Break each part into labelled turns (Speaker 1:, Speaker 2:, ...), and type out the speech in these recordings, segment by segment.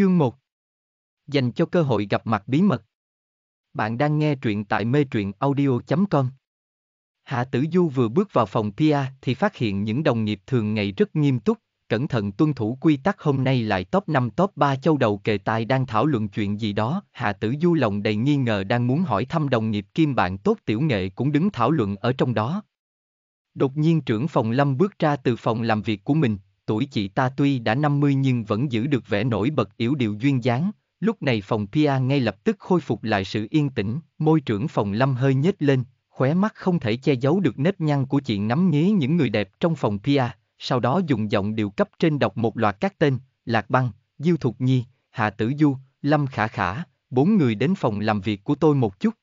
Speaker 1: Chương 1 Dành cho cơ hội gặp mặt bí mật Bạn đang nghe truyện tại mê truyện audio.com Hạ Tử Du vừa bước vào phòng PR thì phát hiện những đồng nghiệp thường ngày rất nghiêm túc, cẩn thận tuân thủ quy tắc hôm nay lại top 5 top 3 châu đầu kề tài đang thảo luận chuyện gì đó. Hạ Tử Du lòng đầy nghi ngờ đang muốn hỏi thăm đồng nghiệp kim bạn tốt tiểu nghệ cũng đứng thảo luận ở trong đó. Đột nhiên trưởng phòng Lâm bước ra từ phòng làm việc của mình, tuổi chị ta tuy đã 50 nhưng vẫn giữ được vẻ nổi bật yếu điệu duyên dáng, lúc này phòng Pia ngay lập tức khôi phục lại sự yên tĩnh, môi trưởng phòng Lâm hơi nhếch lên, khóe mắt không thể che giấu được nếp nhăn của chị nắm nghía những người đẹp trong phòng Pia, sau đó dùng giọng điệu cấp trên đọc một loạt các tên, Lạc Băng, Diêu Thục Nhi, Hạ Tử Du, Lâm Khả Khả, bốn người đến phòng làm việc của tôi một chút.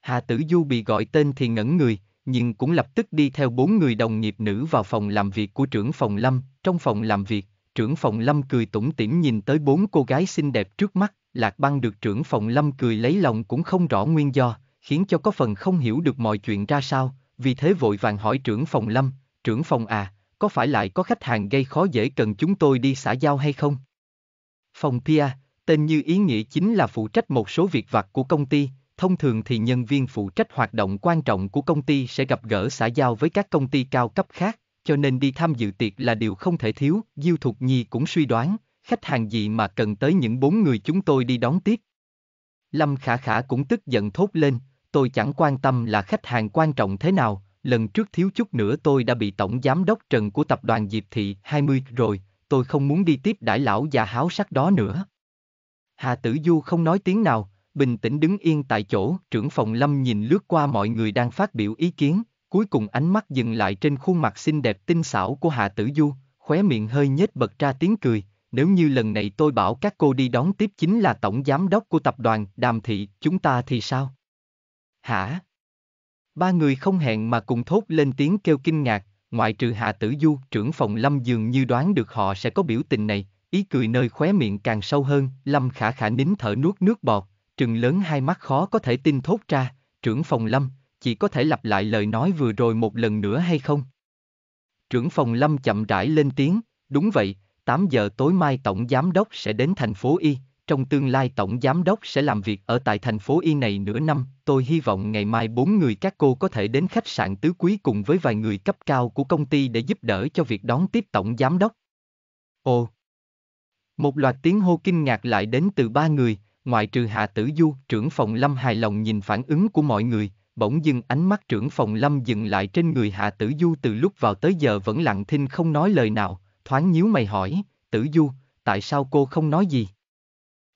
Speaker 1: Hạ Tử Du bị gọi tên thì ngẩn người, nhưng cũng lập tức đi theo bốn người đồng nghiệp nữ vào phòng làm việc của trưởng phòng Lâm. Trong phòng làm việc, trưởng phòng Lâm cười tủm tỉm nhìn tới bốn cô gái xinh đẹp trước mắt, Lạc Băng được trưởng phòng Lâm cười lấy lòng cũng không rõ nguyên do, khiến cho có phần không hiểu được mọi chuyện ra sao, vì thế vội vàng hỏi trưởng phòng Lâm, trưởng phòng à, có phải lại có khách hàng gây khó dễ cần chúng tôi đi xã giao hay không? Phòng Pia, tên như ý nghĩa chính là phụ trách một số việc vặt của công ty, Thông thường thì nhân viên phụ trách hoạt động quan trọng của công ty sẽ gặp gỡ xã giao với các công ty cao cấp khác, cho nên đi tham dự tiệc là điều không thể thiếu, Diêu Thục Nhi cũng suy đoán, khách hàng gì mà cần tới những bốn người chúng tôi đi đón tiếp. Lâm Khả Khả cũng tức giận thốt lên, tôi chẳng quan tâm là khách hàng quan trọng thế nào, lần trước thiếu chút nữa tôi đã bị tổng giám đốc Trần của tập đoàn Diệp Thị 20 rồi, tôi không muốn đi tiếp đại lão già háo sắc đó nữa. Hà Tử Du không nói tiếng nào, bình tĩnh đứng yên tại chỗ, trưởng phòng Lâm nhìn lướt qua mọi người đang phát biểu ý kiến, cuối cùng ánh mắt dừng lại trên khuôn mặt xinh đẹp tinh xảo của Hạ Tử Du, khóe miệng hơi nhếch bật ra tiếng cười, nếu như lần này tôi bảo các cô đi đón tiếp chính là tổng giám đốc của tập đoàn Đàm Thị, chúng ta thì sao? Hả? Ba người không hẹn mà cùng thốt lên tiếng kêu kinh ngạc, ngoại trừ Hạ Tử Du, trưởng phòng Lâm dường như đoán được họ sẽ có biểu tình này, ý cười nơi khóe miệng càng sâu hơn, Lâm khả khả nín thở nuốt nước bọt, chừng lớn hai mắt khó có thể tin thốt ra, trưởng phòng lâm, chỉ có thể lặp lại lời nói vừa rồi một lần nữa hay không? Trưởng phòng lâm chậm rãi lên tiếng, đúng vậy, 8 giờ tối mai tổng giám đốc sẽ đến thành phố Y, trong tương lai tổng giám đốc sẽ làm việc ở tại thành phố Y này nửa năm, tôi hy vọng ngày mai bốn người các cô có thể đến khách sạn tứ quý cùng với vài người cấp cao của công ty để giúp đỡ cho việc đón tiếp tổng giám đốc. Ồ! Một loạt tiếng hô kinh ngạc lại đến từ ba người, ngoại trừ Hạ Tử Du, trưởng phòng Lâm hài lòng nhìn phản ứng của mọi người, bỗng dưng ánh mắt trưởng phòng Lâm dừng lại trên người Hạ Tử Du từ lúc vào tới giờ vẫn lặng thinh không nói lời nào, thoáng nhíu mày hỏi, Tử Du, tại sao cô không nói gì?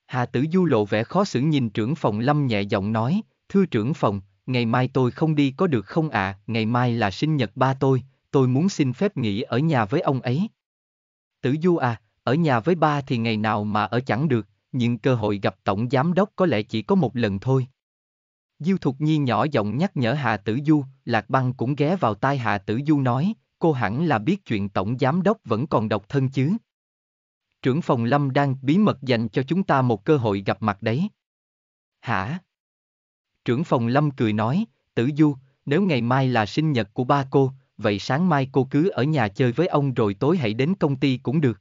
Speaker 1: Hạ Tử Du lộ vẻ khó xử nhìn trưởng phòng Lâm nhẹ giọng nói, thưa trưởng phòng, ngày mai tôi không đi có được không ạ, à? ngày mai là sinh nhật ba tôi, tôi muốn xin phép nghỉ ở nhà với ông ấy. Tử Du à, ở nhà với ba thì ngày nào mà ở chẳng được, nhưng cơ hội gặp tổng giám đốc có lẽ chỉ có một lần thôi. Diêu Thục Nhi nhỏ giọng nhắc nhở Hà Tử Du, Lạc Băng cũng ghé vào tai Hà Tử Du nói, cô hẳn là biết chuyện tổng giám đốc vẫn còn độc thân chứ. Trưởng phòng Lâm đang bí mật dành cho chúng ta một cơ hội gặp mặt đấy. Hả? Trưởng phòng Lâm cười nói, Tử Du, nếu ngày mai là sinh nhật của ba cô, vậy sáng mai cô cứ ở nhà chơi với ông rồi tối hãy đến công ty cũng được.